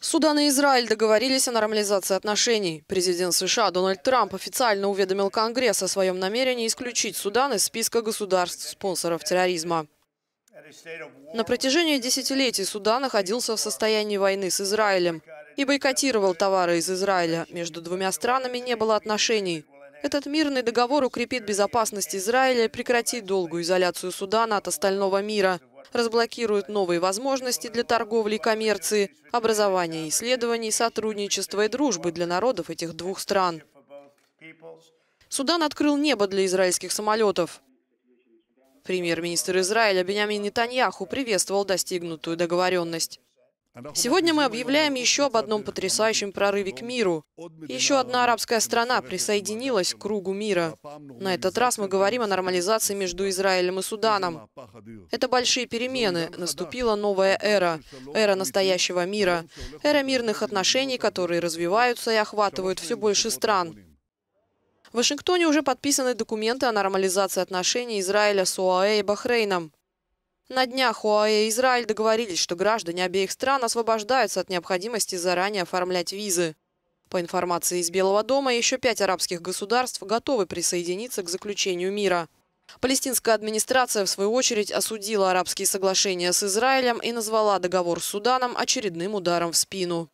Судан и Израиль договорились о нормализации отношений. Президент США Дональд Трамп официально уведомил Конгресс о своем намерении исключить Судан из списка государств-спонсоров терроризма. На протяжении десятилетий Судан находился в состоянии войны с Израилем и бойкотировал товары из Израиля. Между двумя странами не было отношений. Этот мирный договор укрепит безопасность Израиля и прекратит долгую изоляцию Судана от остального мира – разблокируют новые возможности для торговли и коммерции, образования, исследований, сотрудничества и дружбы для народов этих двух стран. Судан открыл небо для израильских самолетов. Премьер-министр Израиля Бениамин Нетаньяху приветствовал достигнутую договоренность. Сегодня мы объявляем еще об одном потрясающем прорыве к миру. Еще одна арабская страна присоединилась к кругу мира. На этот раз мы говорим о нормализации между Израилем и Суданом. Это большие перемены. Наступила новая эра. Эра настоящего мира. Эра мирных отношений, которые развиваются и охватывают все больше стран. В Вашингтоне уже подписаны документы о нормализации отношений Израиля с ОАЭ и Бахрейном. На днях ОАЭ и Израиль договорились, что граждане обеих стран освобождаются от необходимости заранее оформлять визы. По информации из Белого дома, еще пять арабских государств готовы присоединиться к заключению мира. Палестинская администрация, в свою очередь, осудила арабские соглашения с Израилем и назвала договор с Суданом очередным ударом в спину.